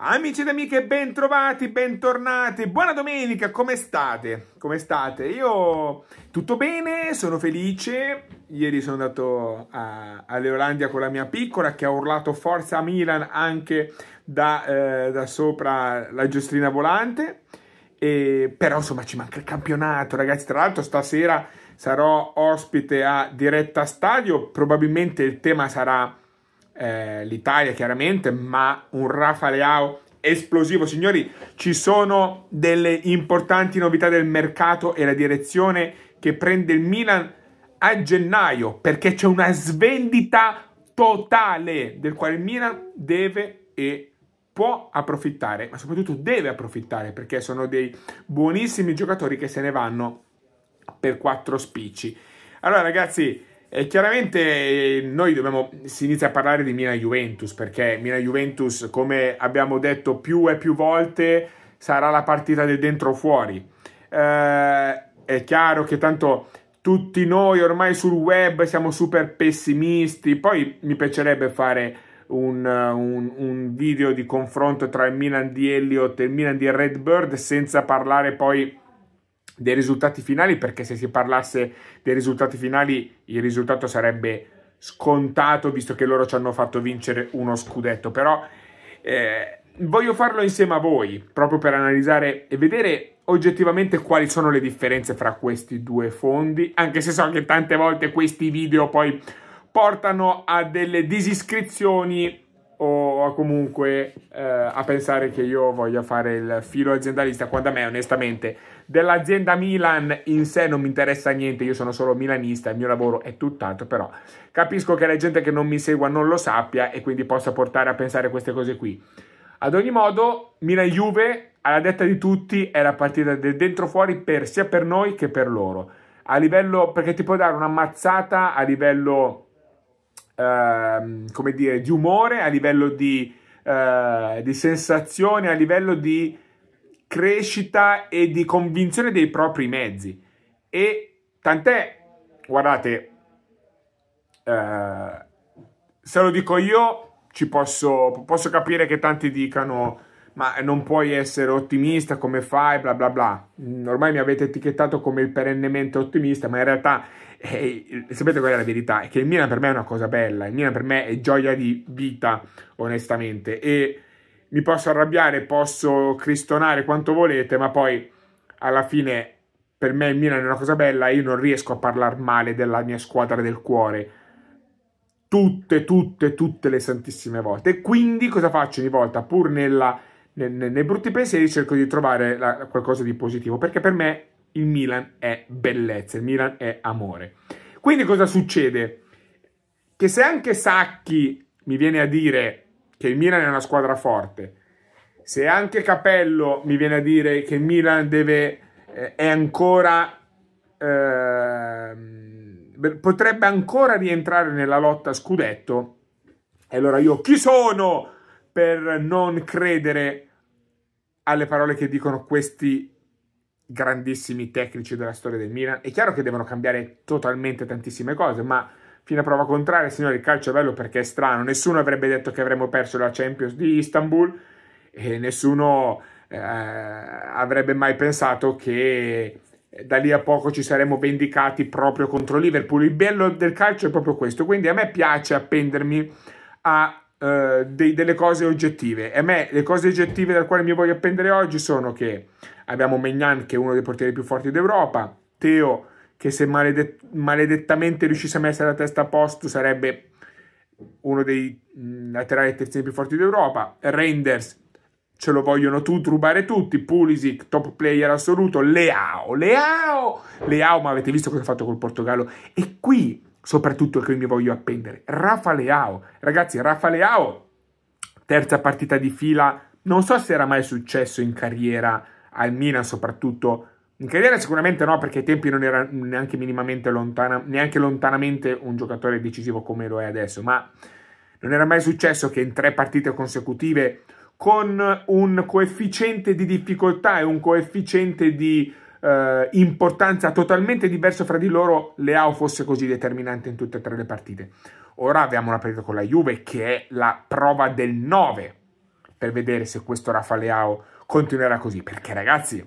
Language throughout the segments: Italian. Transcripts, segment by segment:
Amici ed amiche, bentrovati, bentornati, buona domenica, come state? Come state? Io tutto bene, sono felice, ieri sono andato a, all'Eolandia con la mia piccola che ha urlato Forza a Milan anche da, eh, da sopra la giostrina volante, e, però insomma ci manca il campionato ragazzi, tra l'altro stasera sarò ospite a Diretta Stadio, probabilmente il tema sarà eh, l'Italia chiaramente, ma un Rafa Leao esplosivo. Signori, ci sono delle importanti novità del mercato e la direzione che prende il Milan a gennaio, perché c'è una svendita totale del quale il Milan deve e può approfittare, ma soprattutto deve approfittare perché sono dei buonissimi giocatori che se ne vanno per quattro spicci. Allora ragazzi, e chiaramente eh, noi dobbiamo, si inizia a parlare di Milan Juventus, perché Milan Juventus, come abbiamo detto più e più volte, sarà la partita del dentro o fuori. Eh, è chiaro che tanto tutti noi ormai sul web siamo super pessimisti, poi mi piacerebbe fare un, un, un video di confronto tra il Milan di Elliott e il Milan di Redbird senza parlare poi dei risultati finali perché se si parlasse dei risultati finali il risultato sarebbe scontato visto che loro ci hanno fatto vincere uno scudetto però eh, voglio farlo insieme a voi proprio per analizzare e vedere oggettivamente quali sono le differenze fra questi due fondi anche se so che tante volte questi video poi portano a delle disiscrizioni o comunque eh, a pensare che io voglia fare il filo aziendalista quando a me onestamente dell'azienda Milan in sé non mi interessa niente, io sono solo milanista, il mio lavoro è tutt'altro, però capisco che la gente che non mi segua non lo sappia e quindi possa portare a pensare queste cose qui. Ad ogni modo, Milan-Juve, alla detta di tutti, è la partita del dentro fuori per, sia per noi che per loro. A livello, perché ti può dare una mazzata a livello, ehm, come dire, di umore, a livello di, eh, di sensazione, a livello di crescita e di convinzione dei propri mezzi. E tant'è, guardate, eh, se lo dico io, ci posso, posso capire che tanti dicano ma non puoi essere ottimista, come fai, bla bla bla. Ormai mi avete etichettato come il perennemente ottimista, ma in realtà eh, sapete qual è la verità? È che il Milan per me è una cosa bella, il Milan per me è gioia di vita, onestamente. E mi posso arrabbiare, posso cristonare quanto volete, ma poi alla fine per me il Milan è una cosa bella, io non riesco a parlare male della mia squadra del cuore tutte, tutte, tutte le santissime volte. E quindi cosa faccio ogni volta? Pur nella, ne, nei, brutti pensieri cerco di trovare la, qualcosa di positivo, perché per me il Milan è bellezza, il Milan è amore. Quindi cosa succede? Che se anche Sacchi mi viene a dire che il Milan è una squadra forte. Se anche Capello mi viene a dire che il Milan deve, eh, è ancora... Eh, potrebbe ancora rientrare nella lotta scudetto. allora io chi sono per non credere alle parole che dicono questi grandissimi tecnici della storia del Milan? È chiaro che devono cambiare totalmente tantissime cose, ma Fino a prova contraria, signori, il calcio è bello perché è strano. Nessuno avrebbe detto che avremmo perso la Champions di Istanbul e nessuno eh, avrebbe mai pensato che eh, da lì a poco ci saremmo vendicati proprio contro Liverpool. Il bello del calcio è proprio questo. Quindi a me piace appendermi a eh, dei, delle cose oggettive. E a me le cose oggettive dal quale mi voglio appendere oggi sono che abbiamo Mignan che è uno dei portieri più forti d'Europa, Teo che se maledet- maledettamente riuscisse a mettere la testa a posto sarebbe uno dei mh, mm, laterali terzini più forti d'Europa. Renders ce lo vogliono tutti, rubare tutti. Pulisic, top player assoluto. Leao, Leao, Leao, ma avete visto cosa ha fatto col Portogallo? E qui soprattutto che mi voglio appendere. Rafa Leao, ragazzi, Rafa Leao, terza partita di fila. Non so se era mai successo in carriera al Milan, soprattutto in carriera sicuramente no, perché ai tempi non era neanche minimamente lontana, neanche lontanamente un giocatore decisivo come lo è adesso, ma non era mai successo che in tre partite consecutive con un coefficiente di difficoltà e un coefficiente di eh, importanza totalmente diverso fra di loro, Leao fosse così determinante in tutte e tre le partite. Ora abbiamo una partita con la Juve che è la prova del 9 per vedere se questo Rafa Leao continuerà così, perché ragazzi,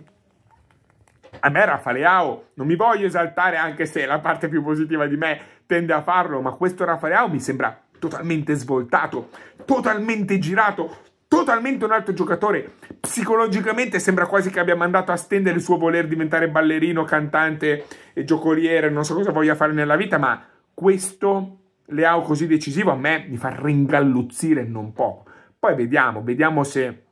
a me Rafa Leao, non mi voglio esaltare anche se la parte più positiva di me tende a farlo, ma questo Rafa Leao mi sembra totalmente svoltato, totalmente girato, totalmente un altro giocatore. Psicologicamente sembra quasi che abbia mandato a stendere il suo voler diventare ballerino, cantante e giocoliere, non so cosa voglia fare nella vita, ma questo Leao così decisivo a me mi fa ringalluzzire non poco. Poi vediamo, vediamo se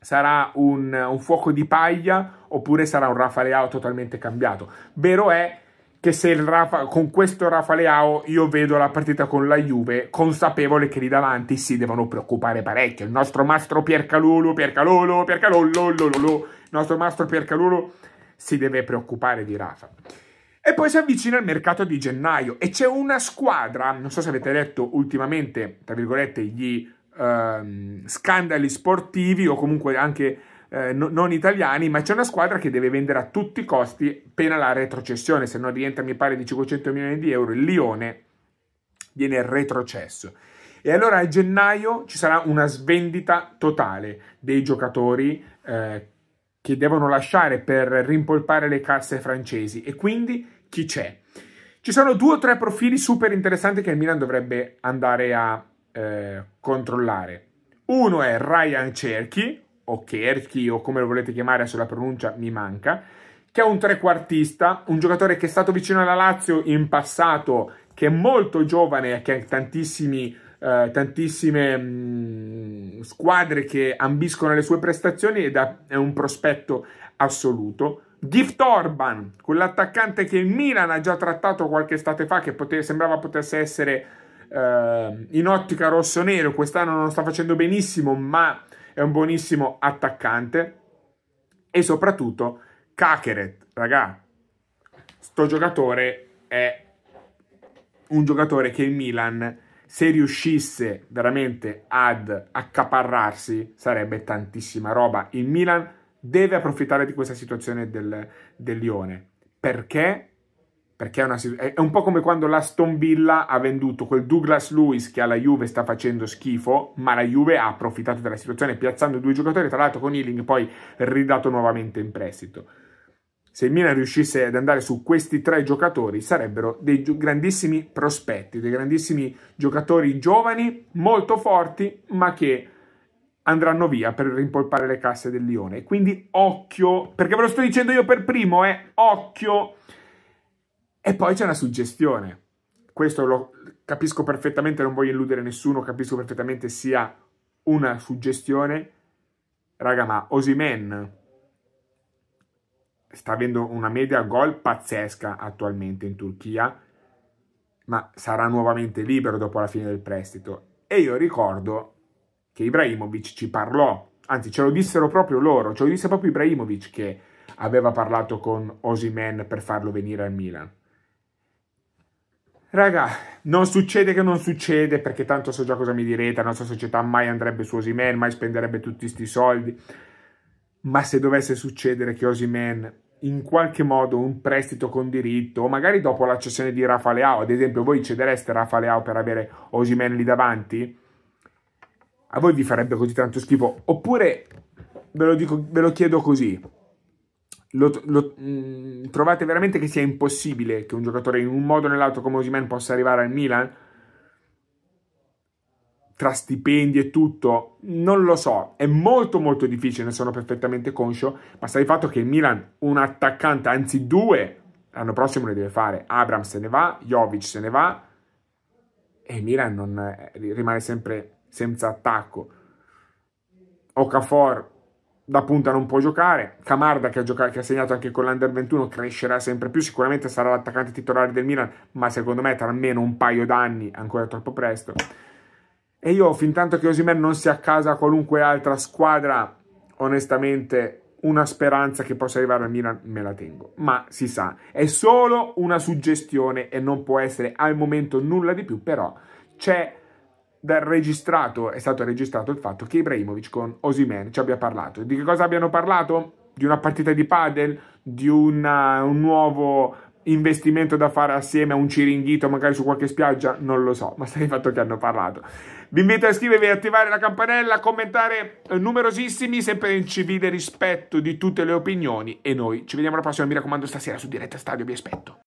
sarà un, un, fuoco di paglia oppure sarà un Rafa Leao totalmente cambiato. Vero è che se Rafa, con questo Rafa Leao io vedo la partita con la Juve consapevole che lì davanti si devono preoccupare parecchio. Il nostro mastro Piercalolo, Piercalolo, Piercalolo, il nostro mastro Piercalolo si deve preoccupare di Rafa. E poi si avvicina il mercato di gennaio e c'è una squadra, non so se avete letto ultimamente, tra virgolette, gli Ehm, scandali sportivi o comunque anche eh, non italiani, ma c'è una squadra che deve vendere a tutti i costi pena la retrocessione, se non rientra mi pare di 500 milioni di euro, il Lione viene retrocesso. E allora a gennaio ci sarà una svendita totale dei giocatori eh, che devono lasciare per rimpolpare le casse francesi e quindi chi c'è? Ci sono due o tre profili super interessanti che il Milan dovrebbe andare a eh, controllare. Uno è Ryan Cerchi, o Kerchi, o come lo volete chiamare, se la pronuncia mi manca, che è un trequartista, un giocatore che è stato vicino alla Lazio in passato, che è molto giovane e che ha tantissimi, eh, tantissime mh, mm, squadre che ambiscono le sue prestazioni ed è un prospetto assoluto. Gift Orban, quell'attaccante che Milan ha già trattato qualche estate fa, che pote sembrava potesse essere eh, in ottica rosso-nero quest'anno non lo sta facendo benissimo, ma è un buonissimo attaccante. E soprattutto Kakeret, raga, sto giocatore è un giocatore che il Milan, se riuscisse veramente ad accaparrarsi, sarebbe tantissima roba. Il Milan deve approfittare di questa situazione del, del Lione, perché perché è, una, è, un po' come quando l'Aston Villa ha venduto quel Douglas Lewis che alla Juve sta facendo schifo, ma la Juve ha approfittato della situazione piazzando due giocatori, tra l'altro con Ealing poi ridato nuovamente in prestito. Se il Milan riuscisse ad andare su questi tre giocatori sarebbero dei grandissimi prospetti, dei grandissimi giocatori giovani, molto forti, ma che andranno via per rimpolpare le casse del Lione. Quindi occhio, perché ve lo sto dicendo io per primo, eh, occhio e poi c'è una suggestione. Questo lo capisco perfettamente, non voglio illudere nessuno, capisco perfettamente sia una suggestione. Raga, ma Osimen sta avendo una media gol pazzesca attualmente in Turchia, ma sarà nuovamente libero dopo la fine del prestito. E io ricordo che Ibrahimovic ci parlò, anzi ce lo dissero proprio loro, ce lo disse proprio Ibrahimovic che aveva parlato con Osimen per farlo venire al Milan. Raga, non succede che non succede, perché tanto so già cosa mi direte, la nostra società mai andrebbe su Osimen, mai spenderebbe tutti questi soldi, ma se dovesse succedere che Osimen in qualche modo un prestito con diritto, o magari dopo la cessione di Rafa Leao, ad esempio voi cedereste Rafa Leao per avere Osimen lì davanti? A voi vi farebbe così tanto schifo? Oppure, ve lo, dico, ve lo chiedo così, lo, lo, mh, mm, trovate veramente che sia impossibile che un giocatore in un modo o nell'altro come Osimen possa arrivare al Milan? Tra stipendi e tutto, non lo so, è molto molto difficile, ne sono perfettamente conscio, ma sai il fatto che il Milan un attaccante, anzi due, l'anno prossimo ne deve fare. Abram se ne va, Jovic se ne va e il Milan non, eh, rimane sempre senza attacco. Okafor da punta non può giocare. Camarda, che ha, giocato, che ha segnato anche con l'Under 21, crescerà sempre più. Sicuramente sarà l'attaccante titolare del Milan, ma secondo me tra almeno un paio d'anni, ancora troppo presto. E io, fin tanto che Osimen non sia a casa a qualunque altra squadra, onestamente una speranza che possa arrivare al Milan me la tengo. Ma si sa, è solo una suggestione e non può essere al momento nulla di più, però c'è registrato, è stato registrato il fatto che Ibrahimovic con Osimen ci abbia parlato. Di che cosa abbiano parlato? Di una partita di padel, di una, eh, un nuovo investimento da fare assieme a un ciringhito, magari su qualche spiaggia, non lo so, ma sai il fatto che hanno parlato. Vi invito a iscrivervi, a attivare la campanella, commentare eh, numerosissimi, sempre in civile rispetto di tutte le opinioni e noi ci vediamo alla prossima, mi raccomando stasera su Diretta Stadio, vi aspetto.